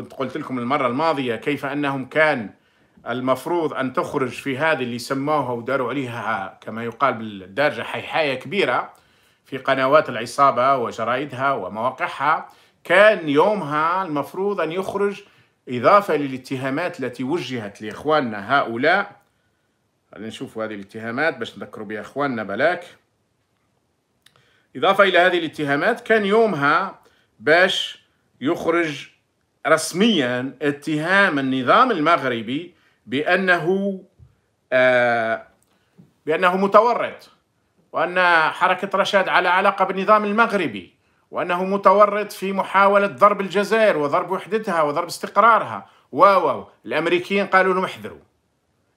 كنت قلت لكم المرة الماضية كيف أنهم كان المفروض أن تخرج في هذه اللي سموها وداروا عليها كما يقال بالدارجة حيحاية كبيرة في قنوات العصابة وجرائدها ومواقعها كان يومها المفروض أن يخرج إضافة للاتهامات التي وجهت لإخواننا هؤلاء خلينا نشوف هذه الاتهامات باش نذكروا بها إخواننا بلاك إضافة إلى هذه الاتهامات كان يومها باش يخرج رسميا اتهام النظام المغربي بأنه آه، بأنه متورط وأن حركة رشاد على علاقة بالنظام المغربي وأنه متورط في محاولة ضرب الجزائر وضرب وحدتها وضرب استقرارها واو الأمريكيين قالوا لهم احذروا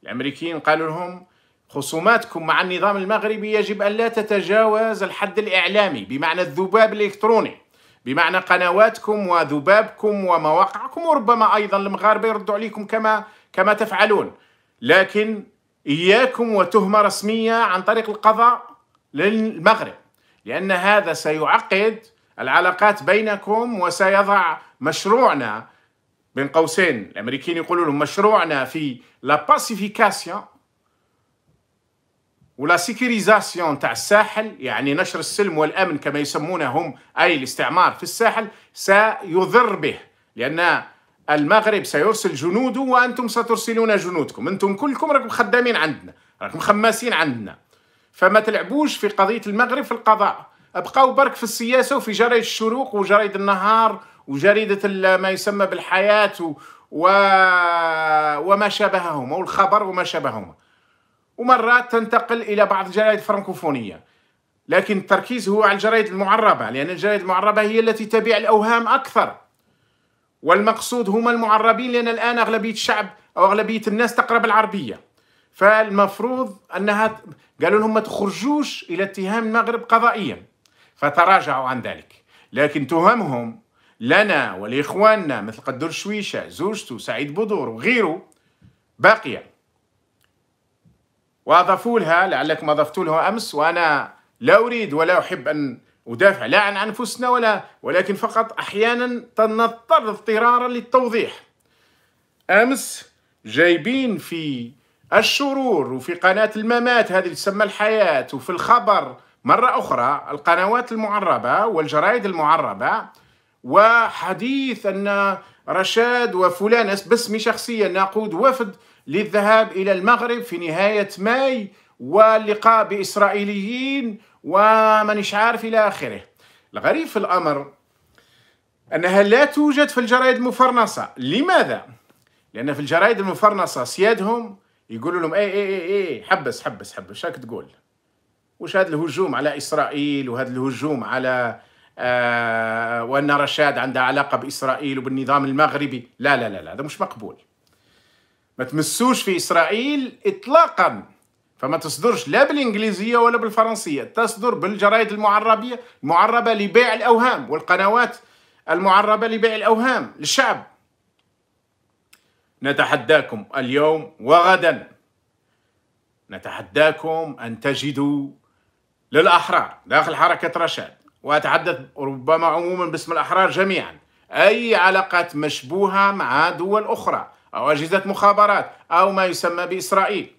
الأمريكيين قالوا لهم خصوماتكم مع النظام المغربي يجب أن لا تتجاوز الحد الإعلامي بمعنى الذباب الإلكتروني بمعنى قنواتكم وذبابكم ومواقعكم وربما ايضا المغاربه يردوا عليكم كما كما تفعلون لكن اياكم وتهمه رسميه عن طريق القضاء للمغرب لان هذا سيعقد العلاقات بينكم وسيضع مشروعنا بين قوسين الامريكيين يقولوا لهم مشروعنا في لا باسيفيكاسيون ولا سيكيريزاسيون تاع الساحل يعني نشر السلم والامن كما يسمونه هم اي الاستعمار في الساحل سيضر به لان المغرب سيرسل جنوده وانتم سترسلون جنودكم انتم كلكم راكم خدامين عندنا راكم خماسين عندنا فما تلعبوش في قضيه المغرب في القضاء ابقاو برك في السياسه وفي جرائد الشروق وجرائد النهار وجريده ما يسمى بالحياه و... و... وما شابههما والخبر وما شابههما ومرات تنتقل إلى بعض الجرائد الفرنكوفونية لكن التركيز هو على الجرائد المعربة لأن الجرائد المعربة هي التي تبيع الأوهام أكثر والمقصود هما المعربين لأن الآن أغلبية الشعب أو أغلبية الناس تقرأ بالعربية فالمفروض أنها قالوا لهم ما تخرجوش إلى اتهام المغرب قضائيا فتراجعوا عن ذلك لكن تهمهم لنا ولإخواننا مثل قدور شويشة زوجته سعيد بدور وغيره باقية واضافوا لها لعلكم اضفتوا لها امس وانا لا اريد ولا احب ان ادافع لا عن انفسنا ولا ولكن فقط احيانا نضطر اضطرارا للتوضيح امس جايبين في الشرور وفي قناه الممات هذه تسمى الحياه وفي الخبر مره اخرى القنوات المعربه والجرائد المعربه وحديث ان رشاد وفلان باسمي شخصيا نقود وفد للذهاب إلى المغرب في نهاية ماي واللقاء بإسرائيليين ومانيش عارف إلى آخره الغريب في الأمر أنها لا توجد في الجرائد المفرنصة لماذا؟ لأن في الجرائد المفرنصة سيادهم يقولوا لهم اي اي اي اي حبس حبس حبس شاك تقول وش هذا الهجوم على إسرائيل وهذا الهجوم على آه، وأن رشاد عندها علاقة بإسرائيل وبالنظام المغربي لا لا لا لا هذا مش مقبول ما تمسوش في إسرائيل إطلاقا فما تصدرش لا بالإنجليزية ولا بالفرنسية تصدر بالجرائد المعربية المعربة لبيع الأوهام والقنوات المعربة لبيع الأوهام للشعب نتحداكم اليوم وغدا نتحداكم أن تجدوا للأحرار داخل حركة رشاد وأتحدث ربما عموما باسم الأحرار جميعا أي علاقات مشبوهة مع دول أخرى أو أجهزة مخابرات أو ما يسمى بإسرائيل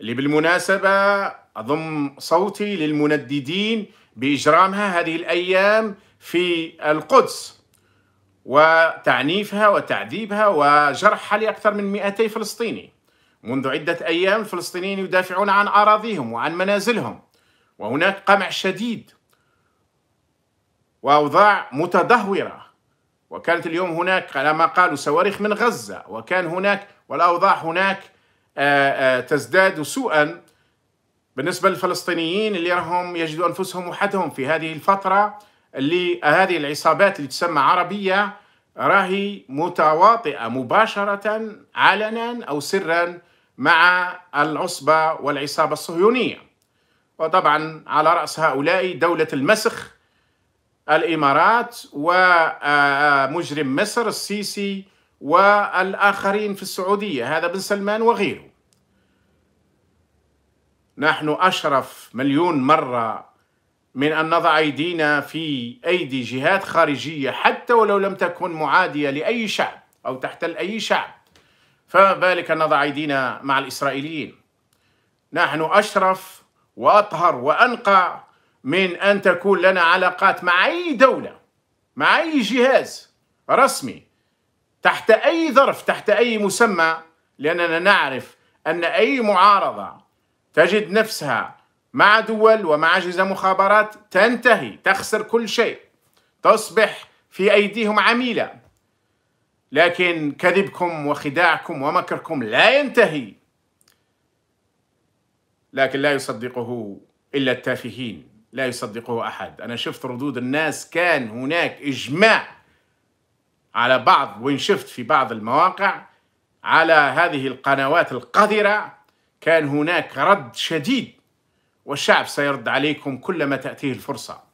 اللي بالمناسبة أضم صوتي للمنددين بإجرامها هذه الأيام في القدس وتعنيفها وتعذيبها وجرحها لأكثر من 200 فلسطيني منذ عدة أيام الفلسطينيين يدافعون عن أراضيهم وعن منازلهم وهناك قمع شديد وأوضاع متدهورة وكانت اليوم هناك على ما قالوا صواريخ من غزة وكان هناك والأوضاع هناك آه، آه، تزداد سوءا بالنسبة للفلسطينيين اللي راهم يجدوا أنفسهم وحدهم في هذه الفترة اللي هذه العصابات اللي تسمى عربية راهي متواطئة مباشرة علنا أو سرا مع العصبة والعصابة الصهيونية وطبعا على رأس هؤلاء دولة المسخ الإمارات ومجرم آه، آه، مصر السيسي والآخرين في السعودية هذا بن سلمان وغيره نحن أشرف مليون مرة من أن نضع أيدينا في أيدي جهات خارجية حتى ولو لم تكن معادية لأي شعب أو تحتل أي شعب فما بالك أن نضع أيدينا مع الإسرائيليين نحن أشرف وأطهر وأنقى من أن تكون لنا علاقات مع أي دولة مع أي جهاز رسمي تحت أي ظرف تحت أي مسمى لأننا نعرف أن أي معارضة تجد نفسها مع دول ومع أجهزة مخابرات تنتهي تخسر كل شيء تصبح في أيديهم عميلة لكن كذبكم وخداعكم ومكركم لا ينتهي لكن لا يصدقه إلا التافهين لا يصدقه احد انا شفت ردود الناس كان هناك اجماع على بعض وان شفت في بعض المواقع على هذه القنوات القذره كان هناك رد شديد والشعب سيرد عليكم كلما تاتيه الفرصه